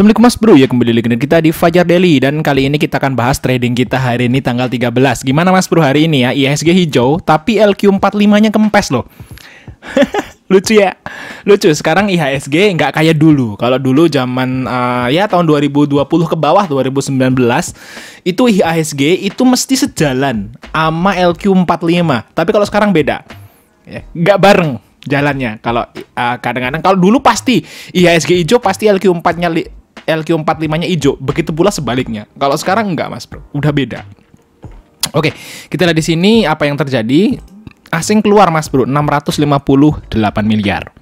Assalamualaikum mas bro, ya kembali lagi dengan kita di Fajar Daily Dan kali ini kita akan bahas trading kita hari ini tanggal 13 Gimana mas bro hari ini ya, IHSG hijau tapi LQ45 nya kempes loh Lucu ya, lucu sekarang IHSG nggak kayak dulu Kalau dulu zaman uh, ya tahun 2020 ke bawah 2019 Itu IHSG itu mesti sejalan sama LQ45 Tapi kalau sekarang beda ya, Nggak bareng jalannya kalau uh, kadang-kadang kalau dulu pasti IHSG hijau pasti LQ4-nya LQ45-nya hijau. Begitu pula sebaliknya. Kalau sekarang enggak, Mas Bro. Udah beda. Oke, kita lihat di sini apa yang terjadi. Asing keluar, Mas Bro, 658 miliar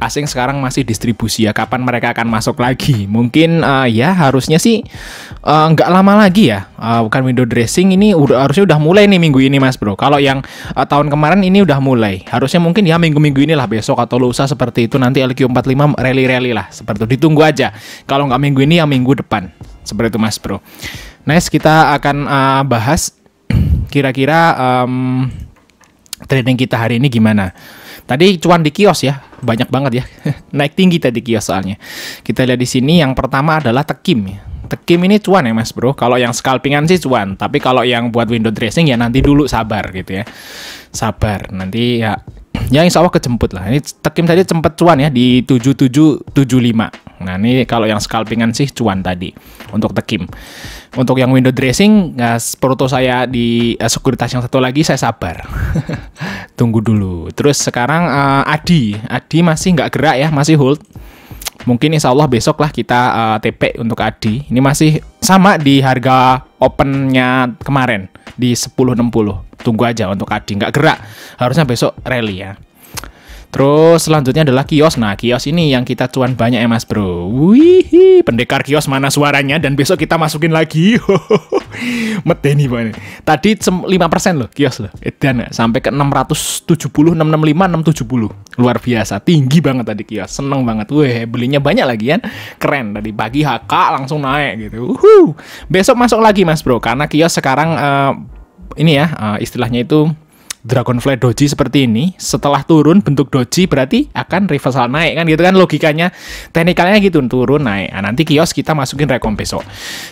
asing sekarang masih distribusi ya kapan mereka akan masuk lagi mungkin uh, ya harusnya sih eh, nggak uh, lama lagi ya uh, bukan window dressing ini udah harusnya udah mulai nih minggu ini mas bro kalau yang uh, tahun kemarin ini udah mulai harusnya mungkin ya minggu-minggu inilah besok atau lusa seperti itu nanti LQ45 rally-rally lah seperti itu ditunggu aja kalau nggak minggu ini ya minggu depan seperti itu mas bro nice kita akan uh, bahas kira-kira um, trading kita hari ini gimana Tadi cuan di kios ya, banyak banget ya. Naik tinggi tadi kios soalnya. Kita lihat di sini yang pertama adalah tekim ya. Tekim ini cuan ya mas bro. Kalau yang scalpingan sih cuan, tapi kalau yang buat window dressing ya nanti dulu sabar gitu ya. Sabar, nanti ya ya insya Allah kejemput lah. Ini tekim tadi cepet cuan ya di tujuh tujuh tujuh lima. Nah ini kalau yang scalpingan sih cuan tadi untuk tekim. Untuk yang window dressing, ya, proto saya di uh, sekuritas yang satu lagi saya sabar, tunggu dulu. Terus sekarang uh, Adi, Adi masih nggak gerak ya, masih hold. Mungkin insya Allah besok lah kita uh, TP untuk Adi. Ini masih sama di harga opennya kemarin di 10.60. Tunggu aja untuk Adi, nggak gerak. Harusnya besok rally ya. Terus selanjutnya adalah kios. Nah, kios ini yang kita cuan banyak ya, Mas Bro. Wih, pendekar kios mana suaranya dan besok kita masukin lagi. Medeni banget. Tadi 5% loh kios loh. Edan sampai ke 670, 665, 670. Luar biasa, tinggi banget tadi kios. Seneng banget. Weh, belinya banyak lagi kan. Keren tadi pagi HK langsung naik gitu. Uhuh. Besok masuk lagi Mas Bro karena kios sekarang uh, ini ya uh, istilahnya itu Dragonfly Doji seperti ini, setelah turun bentuk Doji berarti akan reversal naik kan gitu kan logikanya. Teknikalnya gitu turun naik. Nah, nanti kios kita masukin rekom besok.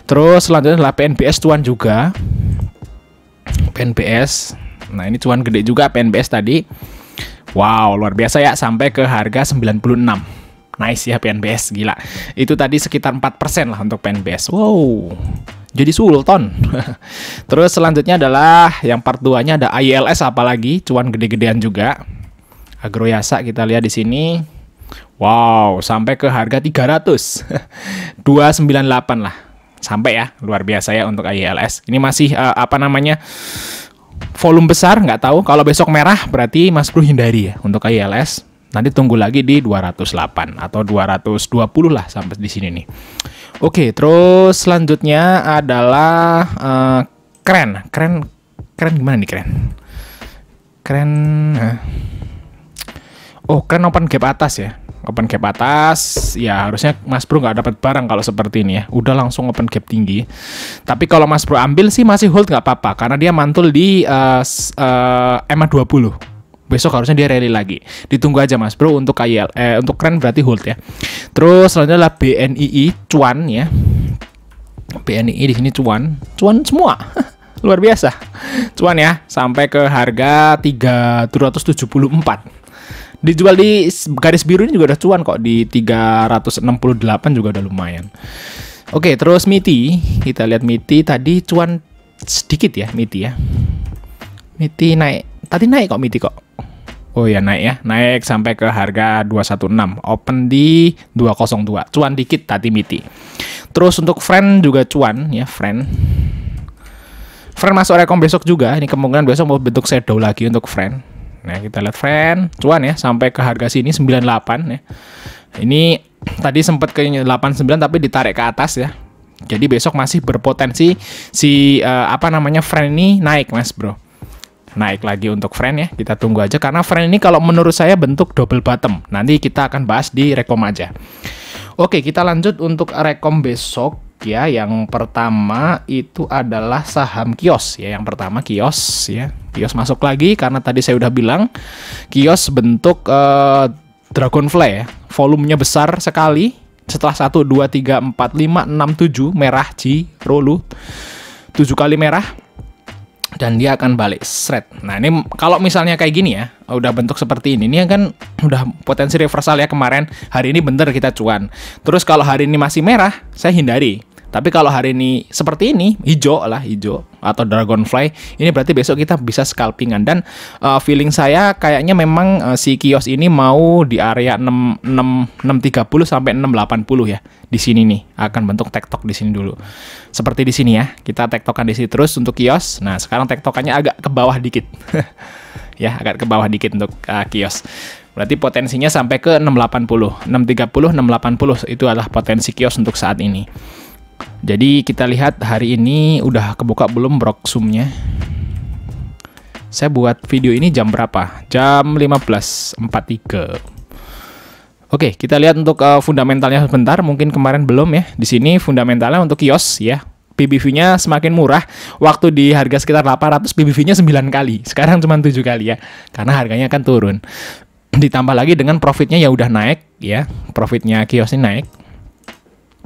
Terus selanjutnya adalah PNBS tuan juga. PNBS. Nah, ini cuan gede juga PNBS tadi. Wow, luar biasa ya sampai ke harga 96. Nice ya PNBS, gila. Itu tadi sekitar 4% lah untuk PNBS. Wow jadi sultan. Terus selanjutnya adalah yang part 2-nya ada ILS apalagi, cuan gede-gedean juga. Agroyasa kita lihat di sini. Wow, sampai ke harga 300. 298 lah. Sampai ya, luar biasa ya untuk ILS. Ini masih uh, apa namanya? volume besar nggak tahu. Kalau besok merah berarti Mas Bro hindari ya untuk ILS. Nanti tunggu lagi di 208 atau 220 lah sampai di sini nih. Oke, terus selanjutnya adalah uh, keren, keren, keren gimana nih keren? Keren. Uh. Oh, keren open gap atas ya. Open gap atas, ya harusnya Mas Bro nggak dapat barang kalau seperti ini ya. Udah langsung open gap tinggi. Tapi kalau Mas Bro ambil sih masih hold nggak apa-apa, karena dia mantul di uh, uh, MA 20 besok harusnya dia rally lagi. Ditunggu aja Mas Bro untuk KYL eh untuk keren berarti hold ya. Terus selanjutnya lah BNII cuan ya. BNII di sini cuan, cuan semua. Luar biasa. Cuan ya sampai ke harga 374. Dijual di garis biru ini juga udah cuan kok di 368 juga udah lumayan. Oke, terus MITI, kita lihat MITI tadi cuan sedikit ya MITI ya. MITI naik tadi naik kok miti kok. Oh ya naik ya, naik sampai ke harga 216, open di 202. Cuan dikit tadi miti. Terus untuk friend juga cuan ya, friend. Friend masuk rekom besok juga. Ini kemungkinan besok mau bentuk shadow lagi untuk friend. Nah, kita lihat friend, cuan ya sampai ke harga sini 98 ya. Ini tadi sempat ke 89 tapi ditarik ke atas ya. Jadi besok masih berpotensi si uh, apa namanya friend ini naik Mas, Bro naik lagi untuk friend ya. Kita tunggu aja karena friend ini kalau menurut saya bentuk double bottom. Nanti kita akan bahas di rekom aja. Oke, kita lanjut untuk rekom besok ya. Yang pertama itu adalah saham kios ya. Yang pertama kios ya. Kios masuk lagi karena tadi saya udah bilang kios bentuk eh, dragonfly ya. Volumenya besar sekali. Setelah 1 2 3 4 5 6 7 merah ji rolu 7 kali merah dan dia akan balik shred. Nah ini kalau misalnya kayak gini ya, udah bentuk seperti ini, ini kan udah potensi reversal ya kemarin. Hari ini bener kita cuan. Terus kalau hari ini masih merah, saya hindari. Tapi kalau hari ini seperti ini, hijau lah hijau atau dragonfly, ini berarti besok kita bisa scalpingan dan uh, feeling saya kayaknya memang uh, si kios ini mau di area 6 6 630 sampai 680 ya. Di sini nih akan bentuk tektok di sini dulu. Seperti di sini ya. Kita tektokan di sini terus untuk kios. Nah, sekarang tektokannya agak ke bawah dikit. ya, agak ke bawah dikit untuk uh, kios. Berarti potensinya sampai ke 680. 630, 680 itu adalah potensi kios untuk saat ini. Jadi kita lihat hari ini udah kebuka belum broksumnya. Saya buat video ini jam berapa? Jam 15.43. Oke, kita lihat untuk uh, fundamentalnya sebentar. Mungkin kemarin belum ya. Di sini fundamentalnya untuk kios ya. PBV-nya semakin murah. Waktu di harga sekitar 800, PBV-nya 9 kali. Sekarang cuma 7 kali ya. Karena harganya akan turun. Ditambah lagi dengan profitnya ya udah naik ya. Profitnya kios ini naik.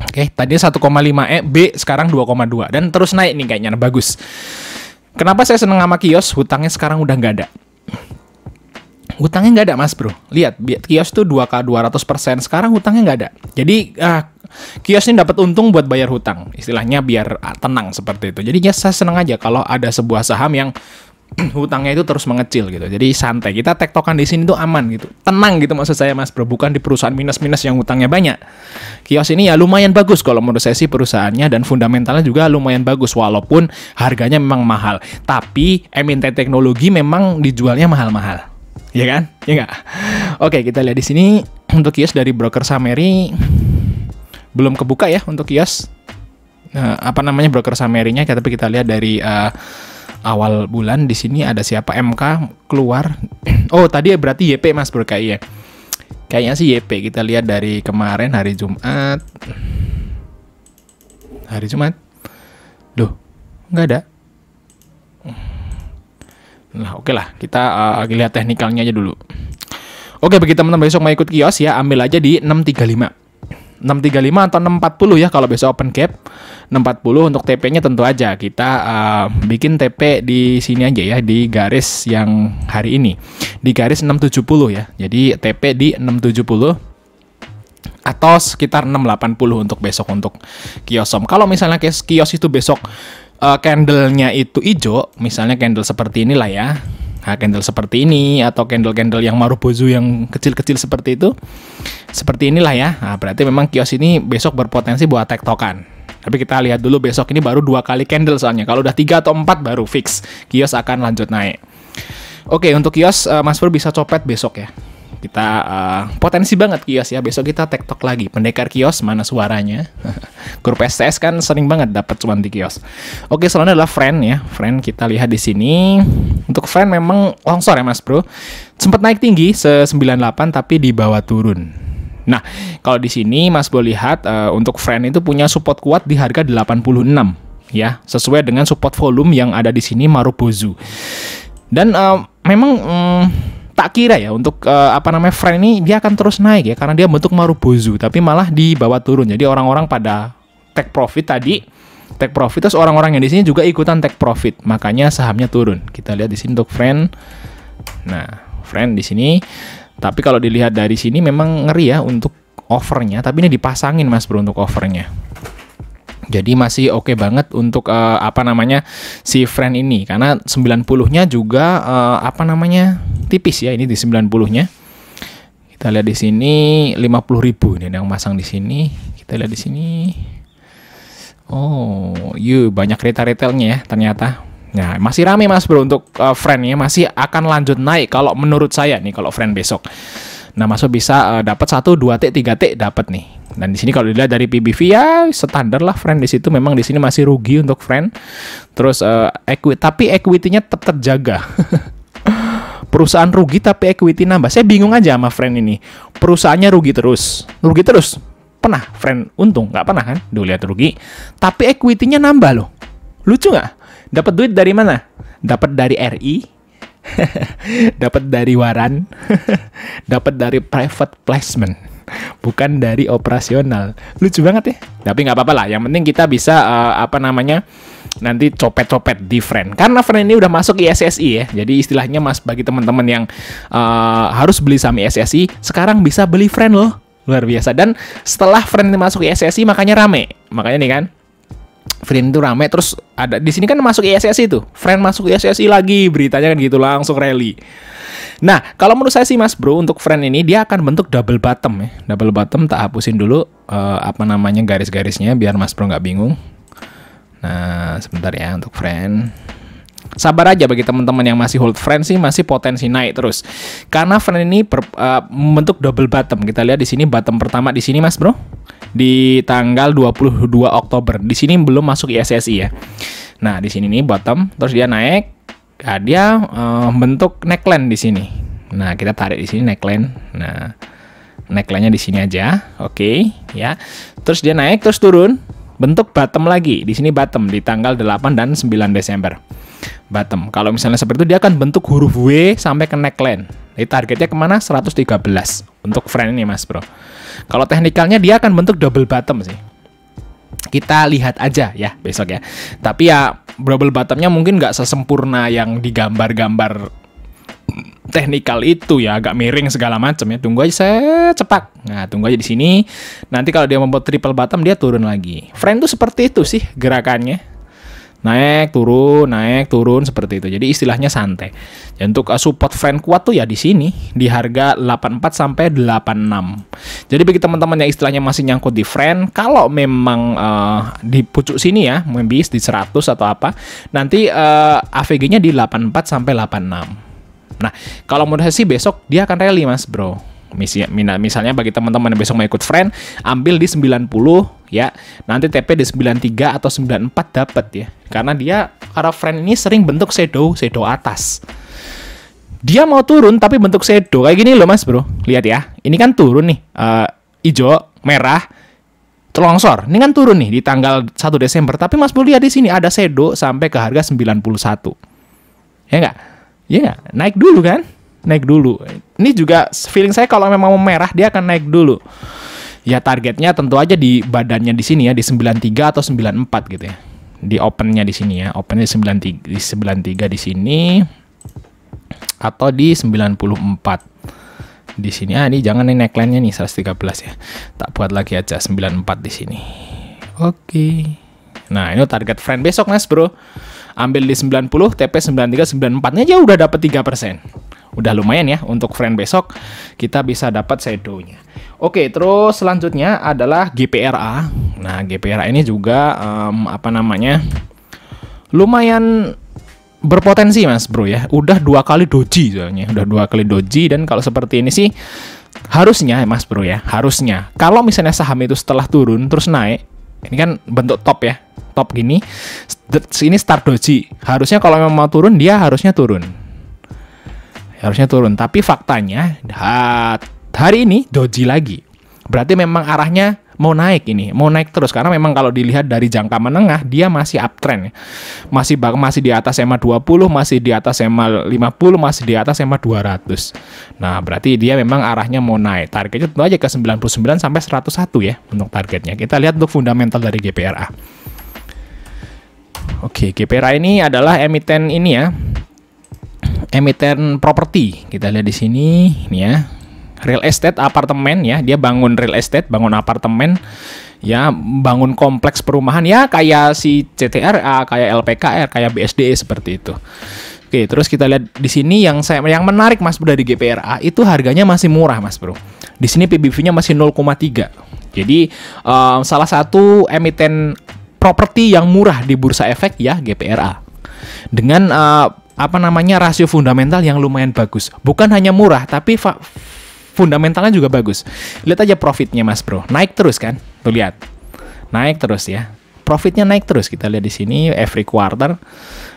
Oke, okay, tadi 1,5 E, B sekarang 2,2 dan terus naik nih kayaknya, nah, bagus. Kenapa saya seneng sama kios? Hutangnya sekarang udah nggak ada. Hutangnya nggak ada mas bro. Lihat kios tuh 2k 200 sekarang hutangnya nggak ada. Jadi uh, kios ini dapat untung buat bayar hutang. Istilahnya biar ah, tenang seperti itu. Jadi ya saya seneng aja kalau ada sebuah saham yang hutangnya itu terus mengecil gitu. Jadi santai. Kita tektokan di sini tuh aman gitu. Tenang gitu maksud saya Mas Bro, bukan di perusahaan minus-minus yang hutangnya banyak. Kios ini ya lumayan bagus kalau menurut saya sih perusahaannya dan fundamentalnya juga lumayan bagus walaupun harganya memang mahal. Tapi MNT Teknologi memang dijualnya mahal-mahal. Ya kan? Ya enggak? Oke, kita lihat di sini untuk kios dari broker Sameri belum kebuka ya untuk kios. Nah, apa namanya broker Samerinya tapi kita lihat dari uh, awal bulan di sini ada siapa MK keluar. oh, tadi berarti YP Mas Bro kayak Kayaknya sih YP kita lihat dari kemarin hari Jumat. Hari Jumat. Duh, nggak ada. Nah, oke okay lah, kita uh, lihat teknikalnya aja dulu. Oke, bagi teman-teman besok mau ikut kios ya, ambil aja di 635. 635 atau 640 ya kalau besok open cap. 640 untuk TP-nya tentu aja kita uh, bikin TP di sini aja ya di garis yang hari ini. Di garis 670 ya. Jadi TP di 670 atau sekitar 680 untuk besok untuk kiosom. Kalau misalnya kios, kios itu besok uh, candlenya itu hijau, misalnya candle seperti inilah ya, nah, candle seperti ini atau candle-candle yang marubozu yang kecil-kecil seperti itu seperti inilah ya nah, berarti memang kios ini besok berpotensi buat tektokan tapi kita lihat dulu besok ini baru dua kali candle soalnya kalau udah tiga atau empat baru fix kios akan lanjut naik oke untuk kios eh, Mas Pur bisa copet besok ya kita uh, potensi banget kios ya besok kita tektok lagi pendekar kios mana suaranya grup STS kan sering banget dapat cuman di kios oke selanjutnya adalah friend ya friend kita lihat di sini untuk friend memang longsor ya mas bro sempat naik tinggi se 98 tapi di bawah turun Nah, kalau di sini Mas boleh lihat uh, untuk friend itu punya support kuat di harga 86 ya, sesuai dengan support volume yang ada di sini Marubozu. Dan uh, memang um, tak kira ya untuk uh, apa namanya friend ini dia akan terus naik ya karena dia bentuk marubozu tapi malah dibawa turun. Jadi orang-orang pada take profit tadi take profit terus orang-orang yang di sini juga ikutan take profit. Makanya sahamnya turun. Kita lihat di sini untuk friend. Nah, friend di sini tapi kalau dilihat dari sini memang ngeri ya untuk overnya tapi ini dipasangin Mas Bro untuk overnya jadi masih oke okay banget untuk uh, apa namanya si friend ini karena 90-nya juga uh, apa namanya tipis ya ini di 90-nya. Kita lihat di sini 50.000 ini yang masang di sini. Kita lihat di sini. Oh, yuk iya, banyak retail-retailnya ya ternyata. Nah, masih rame Mas Bro untuk uh, friendnya masih akan lanjut naik kalau menurut saya nih kalau friend besok. Nah, masuk bisa uh, dapat 1 2 T 3 T dapat nih. Dan di sini kalau dilihat dari PBV ya standar lah friend di situ memang di sini masih rugi untuk friend. Terus uh, eh, equity tapi equity-nya tetap terjaga. Perusahaan rugi tapi equity nambah. Saya bingung aja sama friend ini. Perusahaannya rugi terus. Rugi terus. Pernah friend untung? Nggak pernah kan? Duh lihat rugi. Tapi equity-nya nambah loh. Lucu nggak? Dapat duit dari mana? Dapat dari RI, dapat dari waran, dapat dari private placement, bukan dari operasional. Lucu banget ya. Tapi nggak apa-apa lah. Yang penting kita bisa uh, apa namanya nanti copet-copet di friend. Karena friend ini udah masuk ISSI ya. Jadi istilahnya mas bagi teman-teman yang uh, harus beli saham ISSI sekarang bisa beli friend loh. Luar biasa. Dan setelah friend ini masuk ISSI makanya rame. Makanya nih kan Friend itu rame terus ada di sini kan masuk ISS itu, Friend masuk ISS lagi beritanya kan gitu langsung rally. Nah, kalau menurut saya sih Mas Bro untuk friend ini dia akan bentuk double bottom ya. Double bottom tak hapusin dulu uh, apa namanya garis-garisnya biar Mas Bro nggak bingung. Nah, sebentar ya untuk friend sabar aja bagi teman-teman yang masih hold friend sih masih potensi naik terus. Karena friend ini per, uh, membentuk double bottom. Kita lihat di sini bottom pertama di sini Mas Bro di tanggal 22 Oktober. Di sini belum masuk ISSI ya. Nah, di sini nih bottom terus dia naik. Nah, dia uh, eh, bentuk neckline di sini. Nah, kita tarik di sini neckline. Nah, neckline-nya di sini aja. Oke, okay, ya. Terus dia naik terus turun bentuk bottom lagi. Di sini bottom di tanggal 8 dan 9 Desember. Bottom. Kalau misalnya seperti itu dia akan bentuk huruf W sampai ke neckline. Jadi targetnya kemana? 113 untuk friend ini mas bro. Kalau teknikalnya dia akan bentuk double bottom sih. Kita lihat aja ya besok ya. Tapi ya double bottomnya mungkin nggak sesempurna yang digambar-gambar teknikal itu ya agak miring segala macam ya tunggu aja saya cepat nah tunggu aja di sini nanti kalau dia membuat triple bottom dia turun lagi friend tuh seperti itu sih gerakannya naik turun naik turun seperti itu jadi istilahnya santai Ya untuk uh, support friend kuat tuh ya di sini di harga 84 sampai 86 jadi bagi teman-teman yang istilahnya masih nyangkut di friend kalau memang uh, di pucuk sini ya membis di 100 atau apa nanti uh, AVG-nya di 84 sampai 86 Nah, kalau menurut saya sih besok dia akan rally mas bro. Misalnya, misalnya bagi teman-teman yang besok mau ikut friend, ambil di 90 ya. Nanti TP di 93 atau 94 dapat ya. Karena dia karena friend ini sering bentuk shadow, shadow atas. Dia mau turun tapi bentuk shadow kayak gini loh mas bro. Lihat ya, ini kan turun nih. Uh, eh, ijo, merah, telongsor. Ini kan turun nih di tanggal 1 Desember. Tapi Mas Bro lihat di sini ada sedo sampai ke harga 91. Ya enggak? ya yeah, naik dulu kan naik dulu ini juga feeling saya kalau memang mau merah dia akan naik dulu ya targetnya tentu aja di badannya di sini ya di 93 atau 94 gitu ya di opennya di sini ya opennya 93 di 93 di sini atau di 94 di sini ah ini jangan nih neckline-nya nih 113 ya tak buat lagi aja 94 di sini oke okay. nah ini target friend besok mas bro ambil di 90 TP 93 94 nya aja udah dapat 3% udah lumayan ya untuk friend besok kita bisa dapat sedonya oke terus selanjutnya adalah GPRA nah GPRA ini juga um, apa namanya lumayan berpotensi mas bro ya udah dua kali doji soalnya udah dua kali doji dan kalau seperti ini sih harusnya mas bro ya harusnya kalau misalnya saham itu setelah turun terus naik ini kan bentuk top ya top gini ini start doji harusnya kalau memang mau turun dia harusnya turun harusnya turun tapi faktanya hari ini doji lagi berarti memang arahnya mau naik ini, mau naik terus karena memang kalau dilihat dari jangka menengah dia masih uptrend. Masih bak masih di atas EMA 20, masih di atas EMA 50, masih di atas EMA 200. Nah, berarti dia memang arahnya mau naik. Targetnya tentu aja ke 99 sampai 101 ya untuk targetnya. Kita lihat untuk fundamental dari GPRA. Oke, GPRA ini adalah emiten ini ya. Emiten properti. Kita lihat di sini ini ya. Real estate apartemen ya, dia bangun real estate, bangun apartemen ya, bangun kompleks perumahan ya kayak si CTRA, kayak LPKR, kayak BSD seperti itu. Oke, terus kita lihat di sini yang saya yang menarik Mas Bro dari GPRA itu harganya masih murah Mas Bro. Di sini PBV-nya masih 0,3. Jadi um, salah satu emiten properti yang murah di bursa efek ya GPRA. Dengan uh, apa namanya rasio fundamental yang lumayan bagus. Bukan hanya murah tapi fundamentalnya juga bagus. Lihat aja profitnya Mas Bro. Naik terus kan? Tuh lihat. Naik terus ya. Profitnya naik terus. Kita lihat di sini every quarter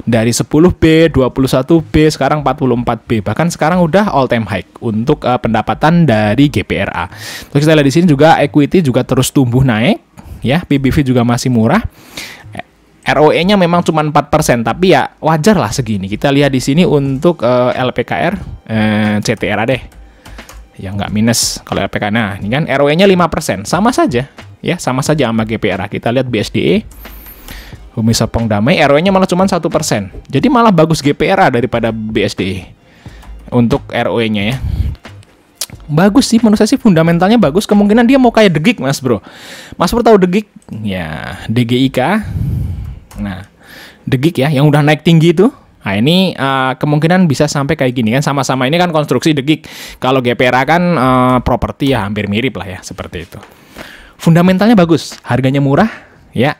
dari 10B, 21B, sekarang 44B. Bahkan sekarang udah all time high untuk uh, pendapatan dari GPRA. Terus kita lihat di sini juga equity juga terus tumbuh naik ya PBV juga masih murah eh, ROE-nya memang cuma 4%, tapi ya wajar lah segini. Kita lihat di sini untuk uh, eh, LPKR, uh, eh, CTR deh. Ya nggak minus kalau LPK. Nah, ini kan ROE-nya 5%, sama saja. Ya, sama saja sama GPRA. Kita lihat BSDE, Bumi Sepong Damai, ROE-nya malah cuma satu persen. Jadi malah bagus GPRA daripada BSDE untuk ROE-nya ya bagus sih menurut saya sih fundamentalnya bagus kemungkinan dia mau kayak degik mas bro mas bro tahu degik ya DGIK nah degik ya yang udah naik tinggi itu Nah ini uh, kemungkinan bisa sampai kayak gini kan sama-sama ini kan konstruksi degik. Kalau GPRA kan uh, properti ya hampir mirip lah ya seperti itu. Fundamentalnya bagus, harganya murah, ya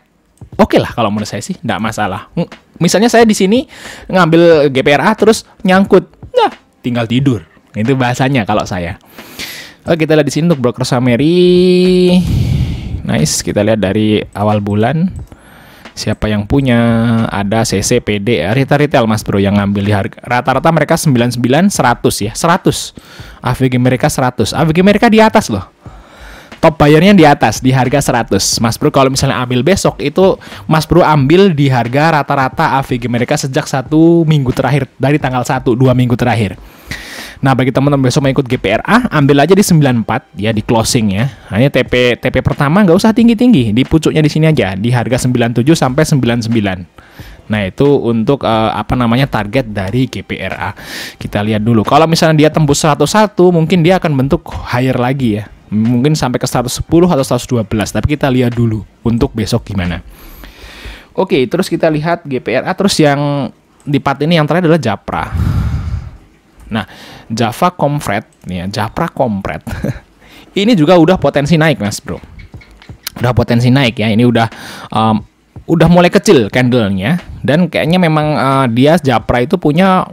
oke okay lah kalau menurut saya sih tidak masalah. Misalnya saya di sini ngambil GPRA terus nyangkut, nah tinggal tidur itu bahasanya kalau saya. Oke, oh, kita lihat di sini untuk broker summary. Nice, kita lihat dari awal bulan siapa yang punya ada CC PD ya retail retail mas bro yang ngambil di harga rata-rata mereka 99 100 ya 100 AVG mereka 100 AVG mereka di atas loh top bayarnya di atas di harga 100 mas bro kalau misalnya ambil besok itu mas bro ambil di harga rata-rata AVG mereka sejak satu minggu terakhir dari tanggal 1 dua minggu terakhir Nah, bagi teman-teman besok mau ikut GPRA, ambil aja di 94 ya di closing ya. Hanya TP TP pertama nggak usah tinggi-tinggi, di pucuknya di sini aja di harga 97 sampai 99. Nah, itu untuk uh, apa namanya target dari GPRA. Kita lihat dulu. Kalau misalnya dia tembus 101, mungkin dia akan bentuk higher lagi ya. Mungkin sampai ke 110 atau 112, tapi kita lihat dulu untuk besok gimana. Oke, terus kita lihat GPRA terus yang di part ini yang terakhir adalah Japra. Nah, Java Compret, ya, Japra Compret. ini juga udah potensi naik, Mas Bro. Udah potensi naik ya. Ini udah um, udah mulai kecil candlenya dan kayaknya memang uh, dia Japra itu punya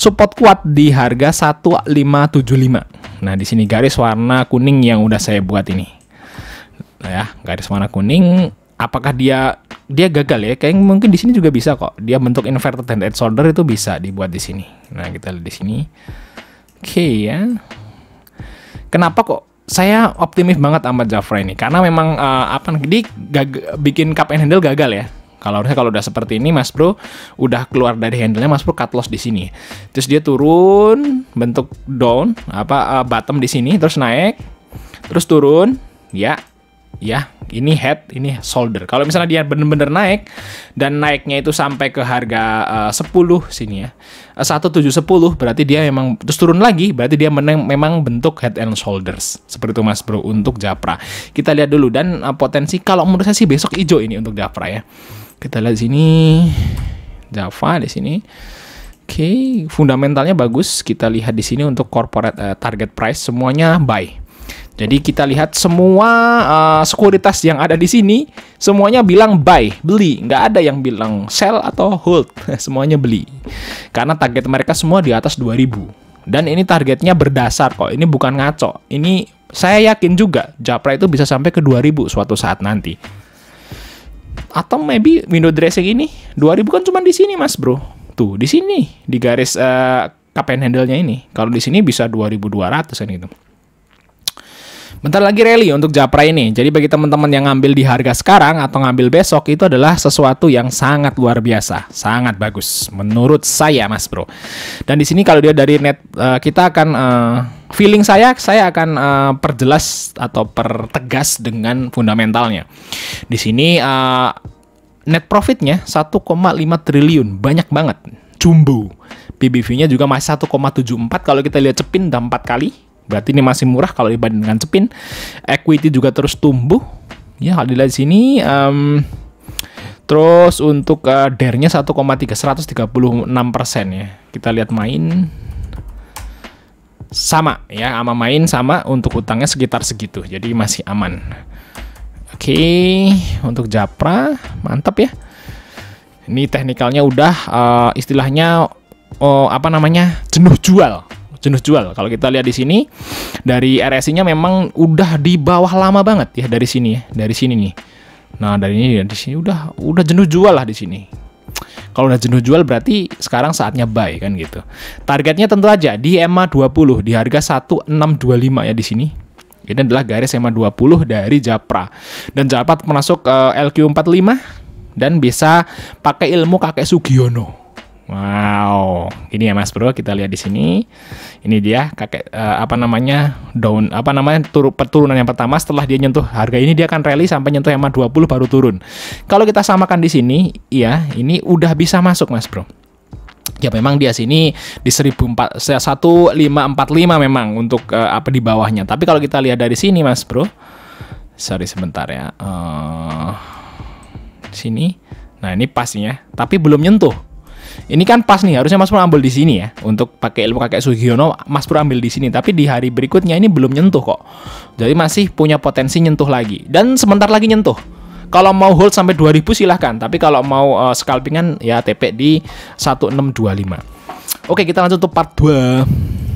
support kuat di harga 1575. Nah, di sini garis warna kuning yang udah saya buat ini. Nah, ya, garis warna kuning apakah dia dia gagal ya kayak mungkin di sini juga bisa kok dia bentuk inverted head shoulder itu bisa dibuat di sini nah kita lihat di sini oke okay, ya kenapa kok saya optimis banget sama Jafra ini karena memang uh, apa dia bikin cup and handle gagal ya kalau harusnya kalau udah seperti ini Mas Bro udah keluar dari handle-nya Mas Bro cut loss di sini. Terus dia turun bentuk down apa uh, bottom di sini terus naik terus turun ya ya ini head, ini shoulder. Kalau misalnya dia bener-bener naik dan naiknya itu sampai ke harga eh, uh, 10 sini ya. 1710 eh, berarti dia memang terus turun lagi berarti dia meneng, memang bentuk head and shoulders. Seperti itu Mas Bro untuk Japra. Kita lihat dulu dan uh, potensi kalau menurut saya sih besok hijau ini untuk Japra ya. Kita lihat sini Java di sini. Oke, okay, fundamentalnya bagus. Kita lihat di sini untuk corporate uh, target price semuanya buy jadi kita lihat semua uh, sekuritas yang ada di sini semuanya bilang buy, beli. Nggak ada yang bilang sell atau hold. semuanya beli. Karena target mereka semua di atas 2000. Dan ini targetnya berdasar kok. Ini bukan ngaco. Ini saya yakin juga Japra itu bisa sampai ke 2000 suatu saat nanti. Atau maybe window dressing ini 2000 kan cuma di sini Mas, Bro. Tuh, di sini di garis uh, kapan handle-nya ini. Kalau di sini bisa 2200 kan gitu. Bentar lagi rally untuk Japra ini. Jadi bagi teman-teman yang ngambil di harga sekarang atau ngambil besok itu adalah sesuatu yang sangat luar biasa, sangat bagus menurut saya, Mas Bro. Dan di sini kalau dia dari net eh, kita akan eh, feeling saya saya akan eh, perjelas atau pertegas dengan fundamentalnya. Di sini net profitnya 1,5 triliun, banyak banget. Jumbo. PBV-nya juga masih 1,74 kalau kita lihat cepin udah 4 kali Berarti ini masih murah kalau dibanding dengan Cepin. Equity juga terus tumbuh. Ya, kalau dilihat di sini um, terus untuk uh, dare-nya 1,3 136% ya. Kita lihat main sama ya sama main sama untuk utangnya sekitar segitu jadi masih aman oke okay, untuk Japra mantap ya ini teknikalnya udah uh, istilahnya oh, apa namanya jenuh jual jenuh jual. Kalau kita lihat di sini dari RSI-nya memang udah di bawah lama banget ya dari sini ya, dari sini nih. Nah, dari ini di sini udah udah jenuh jual lah di sini. Kalau udah jenuh jual berarti sekarang saatnya buy kan gitu. Targetnya tentu aja di EMA 20 di harga 1625 ya di sini. Ini adalah garis EMA 20 dari Japra. Dan Japra masuk uh, eh, LQ45 dan bisa pakai ilmu kakek Sugiono Wow, ini ya Mas Bro, kita lihat di sini. Ini dia kakek uh, apa namanya? daun apa namanya? Turu, perturunan yang pertama setelah dia nyentuh harga ini dia akan rally sampai nyentuh EMA 20 baru turun. Kalau kita samakan di sini, iya, ini udah bisa masuk Mas Bro ya memang dia sini di lima memang untuk uh, apa di bawahnya. Tapi kalau kita lihat dari sini Mas Bro. Sorry sebentar ya. Uh, sini. Nah, ini pasnya, tapi belum nyentuh. Ini kan pas nih, harusnya Mas Pur ambil di sini ya. Untuk pakai ilmu kakek Sugiono, Mas Pur ambil di sini. Tapi di hari berikutnya ini belum nyentuh kok. Jadi masih punya potensi nyentuh lagi. Dan sebentar lagi nyentuh. Kalau mau hold sampai 2000 silahkan. Tapi kalau mau uh, scalpingan ya TP di 1625. Oke, kita lanjut ke part 2.